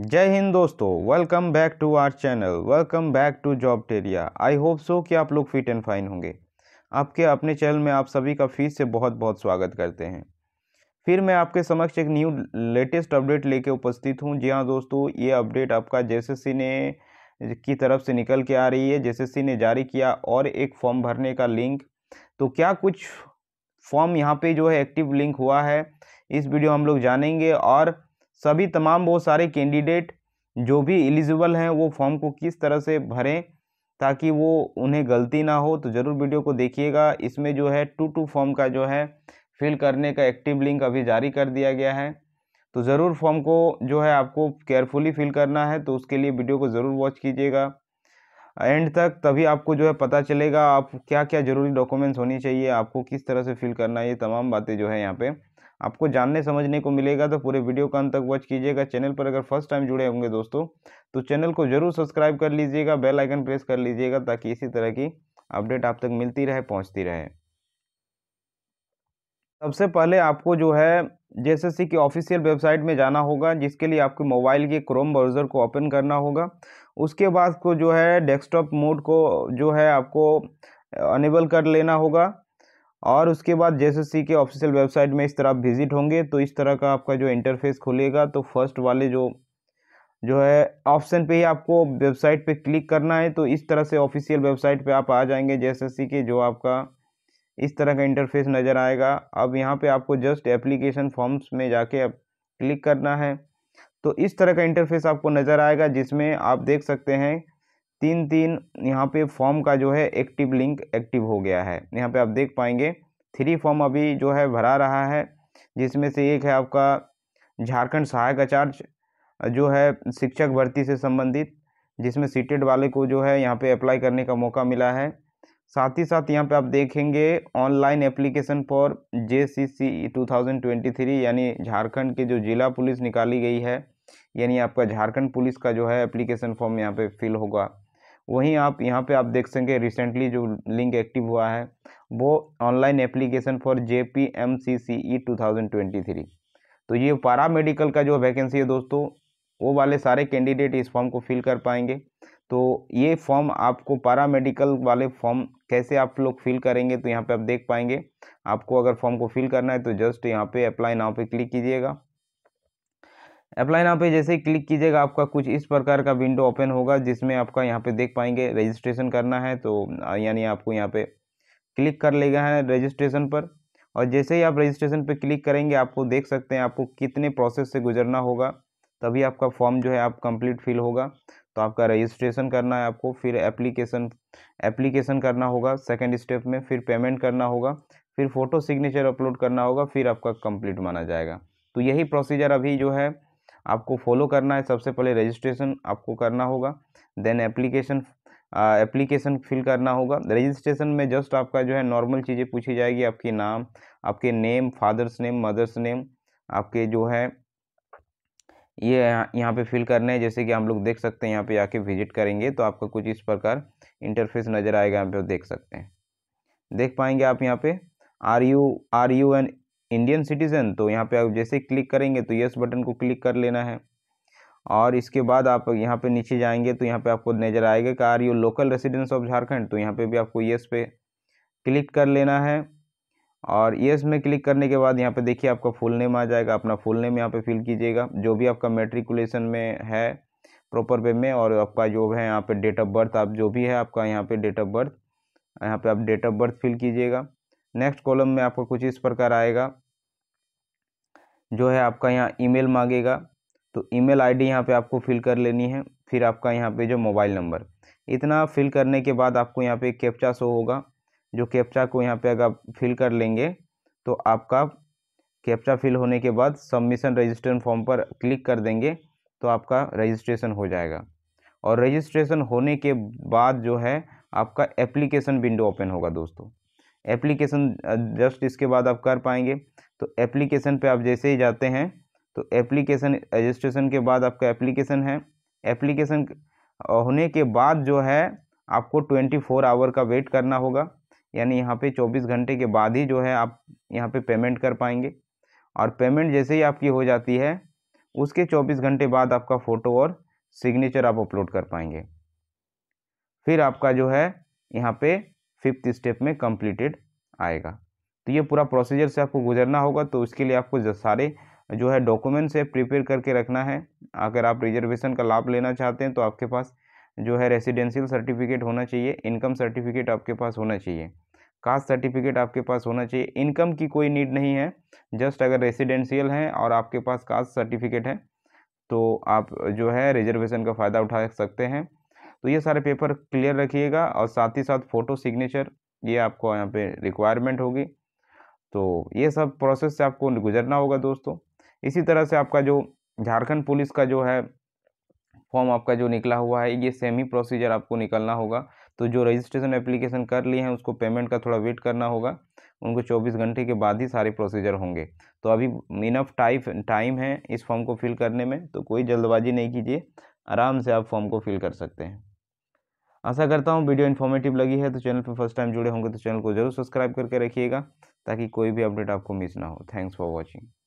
जय हिंद दोस्तों welcome back to our channel welcome back to job टेरिया आई होप सो कि आप लोग फिट एंड फाइन होंगे आपके अपने चैनल में आप सभी का फीस से बहुत बहुत स्वागत करते हैं फिर मैं आपके समक्ष एक न्यू लेटेस्ट अपडेट लेके उपस्थित हूँ जी हाँ दोस्तों ये अपडेट आपका सी ने की तरफ से निकल के आ रही है सी ने जारी किया और एक फॉर्म भरने का लिंक तो क्या कुछ फॉर्म यहाँ पे जो है एक्टिव लिंक हुआ है इस वीडियो हम लोग जानेंगे और सभी तमाम वो सारे कैंडिडेट जो भी एलिजिबल हैं वो फॉर्म को किस तरह से भरें ताकि वो उन्हें गलती ना हो तो ज़रूर वीडियो को देखिएगा इसमें जो है टू टू फॉर्म का जो है फिल करने का एक्टिव लिंक अभी जारी कर दिया गया है तो ज़रूर फॉर्म को जो है आपको केयरफुली फिल करना है तो उसके लिए वीडियो को ज़रूर वॉच कीजिएगा एंड तक तभी आपको जो है पता चलेगा आप क्या क्या ज़रूरी डॉक्यूमेंट्स होनी चाहिए आपको किस तरह से फिल करना है ये तमाम बातें जो है यहाँ पर आपको जानने समझने को मिलेगा तो पूरे वीडियो का अंत तक वॉच कीजिएगा चैनल पर अगर फर्स्ट टाइम जुड़े होंगे दोस्तों तो चैनल को जरूर सब्सक्राइब कर लीजिएगा बेल आइकन प्रेस कर लीजिएगा ताकि इसी तरह की अपडेट आप तक मिलती रहे पहुँचती रहे सबसे पहले आपको जो है जैसे की ऑफिशियल वेबसाइट में जाना होगा जिसके लिए आपके मोबाइल के क्रोम ब्राउज़र को ओपन करना होगा उसके बाद को जो है डेस्कटॉप मोड को जो है आपको अनेबल कर लेना होगा और उसके बाद सी के ऑफिशियल वेबसाइट में इस तरह आप विजिट होंगे तो इस तरह का आपका जो इंटरफेस खुलेगा तो फर्स्ट वाले जो जो है ऑप्शन पे ही आपको वेबसाइट पे क्लिक करना है तो इस तरह से ऑफिशियल वेबसाइट पे आप आ जाएंगे सी के जो आपका इस तरह का इंटरफेस नज़र आएगा अब यहाँ पे आपको जस्ट एप्लीकेशन फॉर्म्स में जाके अब क्लिक करना है तो इस तरह का इंटरफेस आपको नज़र आएगा जिसमें आप देख सकते हैं तीन तीन यहाँ पे फॉर्म का जो है एक्टिव लिंक एक्टिव हो गया है यहाँ पे आप देख पाएंगे थ्री फॉर्म अभी जो है भरा रहा है जिसमें से एक है आपका झारखंड सहायक आचार्य जो है शिक्षक भर्ती से संबंधित जिसमें सीटेड वाले को जो है यहाँ पे अप्लाई करने का मौका मिला है साथ ही साथ यहाँ पे आप देखेंगे online application for J C C two thousand twenty three यानी झारखंड के जो जिला पुलिस निकाली गई है यानी आपका झारखंड पुलिस का जो है एप्लीकेशन फॉर्म यहाँ पे फिल होगा वहीं आप यहाँ पे आप देख सकेंगे रिसेंटली जो लिंक एक्टिव हुआ है वो online application for J P M C C E two thousand twenty three तो ये पारा मेडिकल का जो वैकेंसी है दोस्तों वो वाले सारे कैंडिडेट इस फॉर्म को फिल कर पाएंगे तो ये फॉर्म आपको पारा मेडिकल वाले फॉर्म कैसे आप लोग फिल करेंगे तो यहाँ पे आप देख पाएंगे आपको अगर फॉर्म को फिल करना है तो जस्ट यहाँ पे अप्लाई नाव पे क्लिक कीजिएगा अप्लाई नाउ पे जैसे ही क्लिक कीजिएगा आपका कुछ इस प्रकार का विंडो ओपन होगा जिसमें आपका यहाँ पे देख पाएंगे रजिस्ट्रेशन करना है तो यानी आपको यहाँ पे क्लिक कर लेगा है रजिस्ट्रेशन पर और जैसे ही आप रजिस्ट्रेशन पर क्लिक करेंगे आपको देख सकते हैं आपको कितने प्रोसेस से गुजरना होगा तभी आपका फॉर्म जो है आप कंप्लीट फिल होगा तो आपका रजिस्ट्रेशन करना है आपको फिर एप्लीकेशन एप्लीकेशन करना होगा सेकेंड स्टेप में फिर पेमेंट करना होगा फिर फ़ोटो सिग्नेचर अपलोड करना होगा फिर आपका कंप्लीट माना जाएगा तो यही प्रोसीजर अभी जो है आपको फॉलो करना है सबसे पहले रजिस्ट्रेशन आपको करना होगा देन एप्लीकेशन एप्लीकेशन फिल करना होगा रजिस्ट्रेशन में जस्ट आपका जो है नॉर्मल चीज़ें पूछी जाएगी आपके नाम आपके name father's name mother's name आपके जो है ये यह यहाँ पे फिल करने हैं जैसे कि हम लोग देख सकते हैं यहाँ पे आके विजिट करेंगे तो आपका कुछ इस प्रकार इंटरफेस नज़र आएगा यहाँ पे देख सकते हैं देख पाएंगे आप यहाँ पे are you are you an Indian citizen तो यहाँ पे आप जैसे क्लिक करेंगे तो यस बटन को क्लिक कर लेना है और इसके बाद आप यहाँ पे नीचे जाएंगे तो यहाँ पे आपको नज़र आएगा कि are you local residence of Jharkhand तो यहाँ पे भी आपको यस पे क्लिक कर लेना है और यस में क्लिक करने के बाद यहाँ पे देखिए आपका फुल नेम आ जाएगा अपना फुल नेम यहाँ पे फिल कीजिएगा जो भी आपका मेट्रिकुलेशन में है प्रॉपर वे में और आपका जो है यहाँ पर डेट ऑफ बर्थ आप जो भी है आपका यहाँ पर डेट ऑफ बर्थ यहाँ पर आप डेट ऑफ बर्थ फिल कीजिएगा नेक्स्ट कॉलम में आपको कुछ इस प्रकार आएगा जो है आपका यहाँ ईमेल मांगेगा तो ईमेल आईडी यहाँ पे आपको फिल कर लेनी है फिर आपका यहाँ पे जो मोबाइल नंबर इतना फिल करने के बाद आपको यहाँ पे कैप्चा शो होगा जो कैप्चा को यहाँ पे अगर आप फिल कर लेंगे तो आपका कैप्चा फिल होने के बाद सबमिशन रजिस्ट्रेशन फॉर्म पर क्लिक कर देंगे तो आपका रजिस्ट्रेशन हो जाएगा और रजिस्ट्रेशन होने के बाद जो है आपका एप्लीकेशन विंडो ओपन होगा दोस्तों एप्लीकेशन जस्ट इसके बाद आप कर पाएंगे तो एप्लीकेशन पे आप जैसे ही जाते हैं तो एप्लीकेशन रजिस्ट्रेशन के बाद आपका एप्लीकेशन है एप्लीकेशन होने के बाद जो है आपको ट्वेंटी फोर आवर का वेट करना होगा यानी यहाँ पे चौबीस घंटे के बाद ही जो है आप यहाँ पे पेमेंट कर पाएंगे और पेमेंट जैसे ही आपकी हो जाती है उसके चौबीस घंटे बाद आपका फ़ोटो और सिग्नेचर आप अपलोड कर पाएंगे फिर आपका जो है यहाँ पे फिफ्थ स्टेप में कंप्लीटेड आएगा तो ये पूरा प्रोसीजर से आपको गुजरना होगा तो उसके लिए आपको सारे जो है डॉक्यूमेंट्स है प्रिपेयर करके रखना है अगर आप रिजर्वेशन का लाभ लेना चाहते हैं तो आपके पास जो है रेसिडेंशियल सर्टिफिकेट होना चाहिए इनकम सर्टिफिकेट आपके पास होना चाहिए कास्ट सर्टिफिकेट आपके पास होना चाहिए इनकम की कोई नीड नहीं है जस्ट अगर रेसिडेंशियल है और आपके पास कास्ट सर्टिफिकेट है तो आप जो है रिजर्वेशन का फ़ायदा उठा सकते हैं तो ये सारे पेपर क्लियर रखिएगा और साथ ही साथ फ़ोटो सिग्नेचर ये आपको यहाँ पे रिक्वायरमेंट होगी तो ये सब प्रोसेस से आपको गुजरना होगा दोस्तों इसी तरह से आपका जो झारखंड पुलिस का जो है फॉर्म आपका जो निकला हुआ है ये सेम ही प्रोसीजर आपको निकलना होगा तो जो रजिस्ट्रेशन एप्लीकेशन कर लिए हैं उसको पेमेंट का थोड़ा वेट करना होगा उनको 24 घंटे के बाद ही सारे प्रोसीजर होंगे तो अभी इनफ टाइप टाइम है इस फॉर्म को फिल करने में तो कोई जल्दबाजी नहीं कीजिए आराम से आप फॉर्म को फिल कर सकते हैं आशा करता हूँ वीडियो इन्फॉर्मेटिव लगी है तो चैनल पर फर्स्ट टाइम जुड़े होंगे तो चैनल को जरूर सब्सक्राइब करके रखिएगा ताकि कोई भी अपडेट आपको मिस ना हो थैंक्स फॉर वॉचिंग